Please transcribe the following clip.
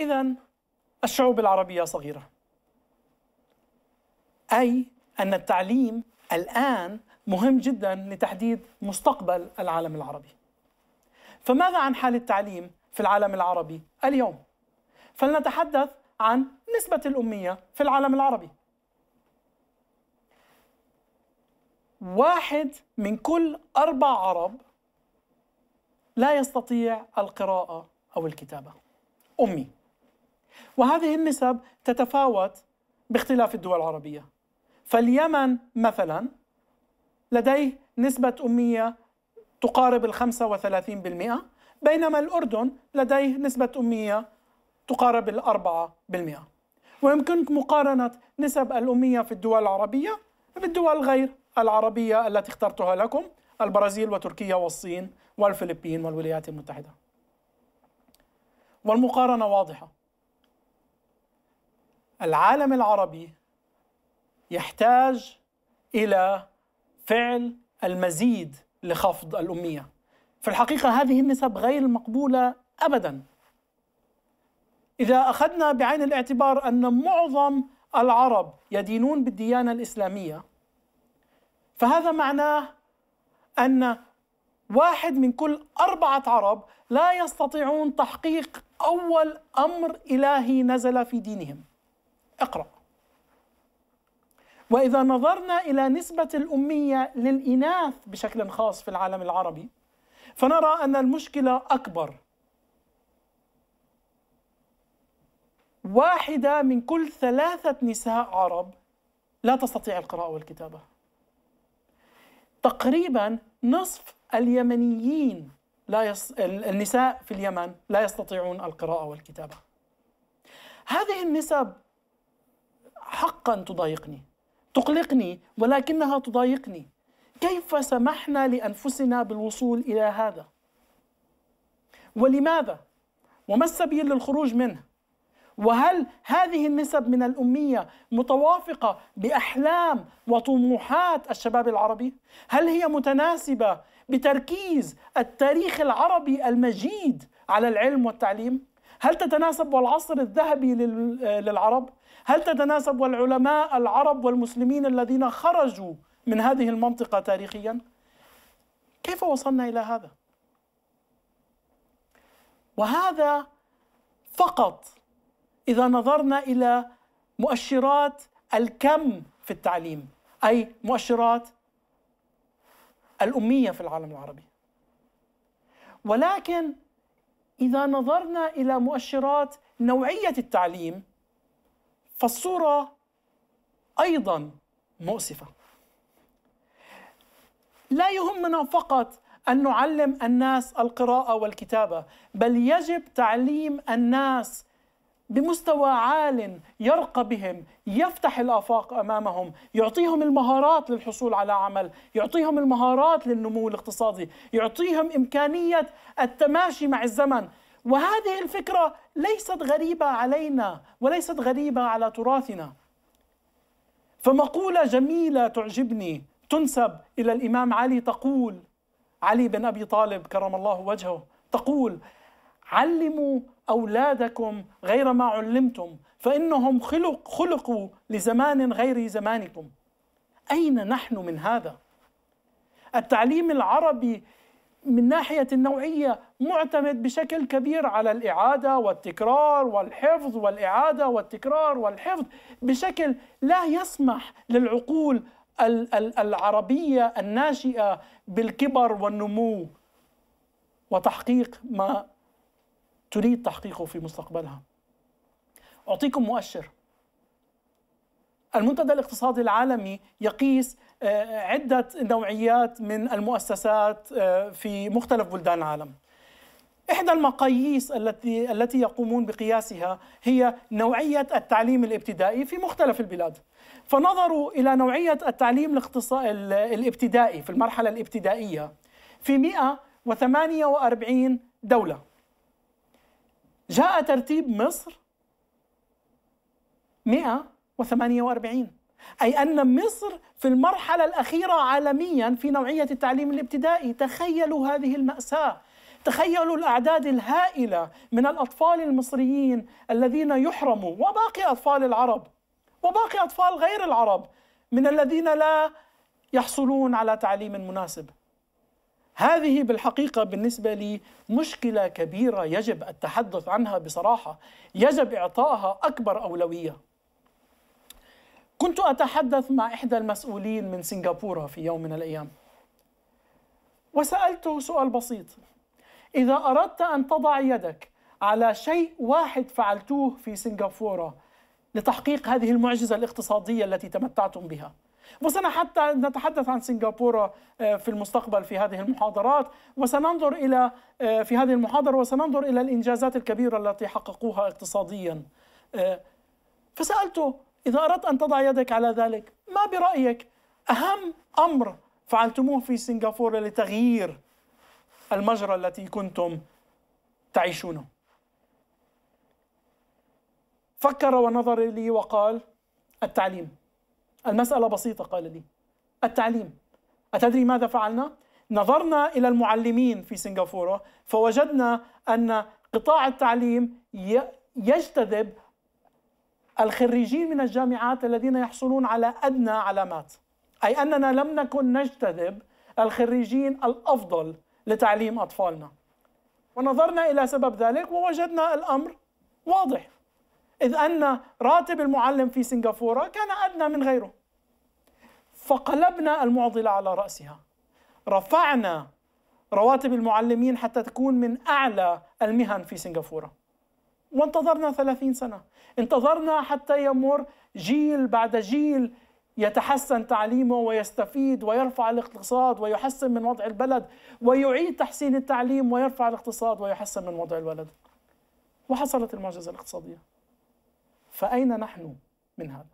إذا الشعوب العربية صغيرة أي أن التعليم الآن مهم جدا لتحديد مستقبل العالم العربي فماذا عن حال التعليم في العالم العربي اليوم؟ فلنتحدث عن نسبة الأمية في العالم العربي واحد من كل أربع عرب لا يستطيع القراءة أو الكتابة أمي وهذه النسب تتفاوت باختلاف الدول العربية فاليمن مثلا لديه نسبة أمية تقارب ال 35% بينما الأردن لديه نسبة أمية تقارب ال 4% ويمكنك مقارنة نسب الأمية في الدول العربية بالدول غير العربية التي اخترتها لكم البرازيل وتركيا والصين والفلبين والولايات المتحدة والمقارنة واضحة العالم العربي يحتاج الى فعل المزيد لخفض الاميه في الحقيقه هذه النسب غير مقبوله ابدا اذا اخذنا بعين الاعتبار ان معظم العرب يدينون بالديانه الاسلاميه فهذا معناه ان واحد من كل اربعه عرب لا يستطيعون تحقيق اول امر الهي نزل في دينهم اقرأ وإذا نظرنا إلى نسبة الأمية للإناث بشكل خاص في العالم العربي فنرى أن المشكلة أكبر واحدة من كل ثلاثة نساء عرب لا تستطيع القراءة والكتابة تقريبا نصف اليمنيين لا يص... النساء في اليمن لا يستطيعون القراءة والكتابة هذه النسب حقا تضايقني تقلقني ولكنها تضايقني كيف سمحنا لانفسنا بالوصول الى هذا ولماذا وما السبيل للخروج منه وهل هذه النسب من الاميه متوافقه باحلام وطموحات الشباب العربي هل هي متناسبه بتركيز التاريخ العربي المجيد على العلم والتعليم هل تتناسب والعصر الذهبي للعرب؟ هل تتناسب والعلماء العرب والمسلمين الذين خرجوا من هذه المنطقة تاريخيا؟ كيف وصلنا إلى هذا؟ وهذا فقط إذا نظرنا إلى مؤشرات الكم في التعليم أي مؤشرات الأمية في العالم العربي ولكن إذا نظرنا إلى مؤشرات نوعية التعليم فالصورة أيضا مؤسفة لا يهمنا فقط أن نعلم الناس القراءة والكتابة بل يجب تعليم الناس بمستوى عال يرقى بهم يفتح الافاق امامهم يعطيهم المهارات للحصول على عمل يعطيهم المهارات للنمو الاقتصادي يعطيهم امكانيه التماشي مع الزمن وهذه الفكره ليست غريبه علينا وليست غريبه على تراثنا فمقوله جميله تعجبني تنسب الى الامام علي تقول علي بن ابي طالب كرم الله وجهه تقول علموا أولادكم غير ما علمتم فإنهم خلق خلقوا لزمان غير زمانكم أين نحن من هذا؟ التعليم العربي من ناحية النوعية معتمد بشكل كبير على الإعادة والتكرار والحفظ والإعادة والتكرار والحفظ بشكل لا يسمح للعقول العربية الناشئة بالكبر والنمو وتحقيق ما تريد تحقيقه في مستقبلها أعطيكم مؤشر المنتدى الاقتصادي العالمي يقيس آه، عدة نوعيات من المؤسسات آه، في مختلف بلدان العالم إحدى المقاييس التي التي يقومون بقياسها هي نوعية التعليم الابتدائي في مختلف البلاد. فنظروا إلى نوعية التعليم الابتدائي في المرحلة الابتدائية في 148 دولة جاء ترتيب مصر 148 أي أن مصر في المرحلة الأخيرة عالميا في نوعية التعليم الابتدائي تخيلوا هذه المأساة تخيلوا الأعداد الهائلة من الأطفال المصريين الذين يحرموا وباقي أطفال العرب وباقي أطفال غير العرب من الذين لا يحصلون على تعليم مناسب هذه بالحقيقه بالنسبه لي مشكله كبيره يجب التحدث عنها بصراحه يجب اعطائها اكبر اولويه كنت اتحدث مع احدى المسؤولين من سنغافوره في يوم من الايام وسالته سؤال بسيط اذا اردت ان تضع يدك على شيء واحد فعلتوه في سنغافوره لتحقيق هذه المعجزه الاقتصاديه التي تمتعتم بها وسنحتى نتحدث عن سنغافورة آه، في المستقبل في هذه المحاضرات وسننظر إلى آه، في هذه المحاضرة وسننظر إلى الإنجازات الكبيرة التي حققوها اقتصاديا آه، فسألته إذا أردت أن تضع يدك على ذلك ما برأيك أهم أمر فعلتموه في سنغافورة لتغيير المجرى التي كنتم تعيشونه فكر ونظر لي وقال التعليم المسألة بسيطة قال لي التعليم أتدري ماذا فعلنا؟ نظرنا إلى المعلمين في سنغافورة فوجدنا أن قطاع التعليم يجتذب الخريجين من الجامعات الذين يحصلون على أدنى علامات أي أننا لم نكن نجتذب الخريجين الأفضل لتعليم أطفالنا ونظرنا إلى سبب ذلك ووجدنا الأمر واضح إذ أن راتب المعلم في سنغافورة كان أدنى من غيره فقلبنا المعضلة على رأسها رفعنا رواتب المعلمين حتى تكون من أعلى المهن في سنغافورة وانتظرنا ثلاثين سنة انتظرنا حتى يمر جيل بعد جيل يتحسن تعليمه ويستفيد ويرفع الاقتصاد ويحسن من وضع البلد ويعيد تحسين التعليم ويرفع الاقتصاد ويحسن من وضع البلد وحصلت المعجزة الاقتصادية فأين نحن من هذا؟